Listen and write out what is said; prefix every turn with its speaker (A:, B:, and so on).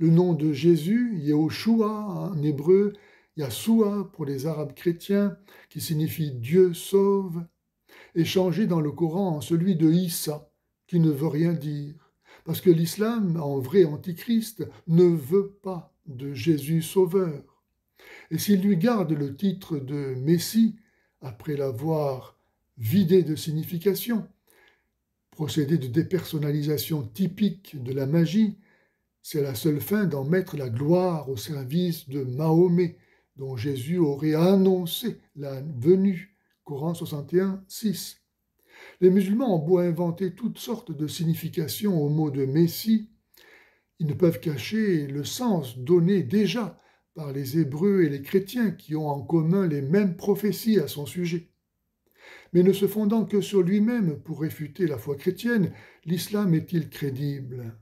A: Le nom de Jésus, Yehoshua en hébreu, Yasua pour les Arabes chrétiens, qui signifie Dieu sauve, est changé dans le Coran en celui de Issa, qui ne veut rien dire, parce que l'islam, en vrai antichrist, ne veut pas de Jésus sauveur. Et s'il lui garde le titre de Messie, après l'avoir vidé de signification, procédé de dépersonnalisation typique de la magie, c'est la seule fin d'en mettre la gloire au service de Mahomet, dont Jésus aurait annoncé la venue. Coran 61, 6. Les musulmans ont beau inventer toutes sortes de significations au mot de Messie, ils ne peuvent cacher le sens donné déjà par les Hébreux et les chrétiens qui ont en commun les mêmes prophéties à son sujet. Mais ne se fondant que sur lui-même pour réfuter la foi chrétienne, l'islam est-il crédible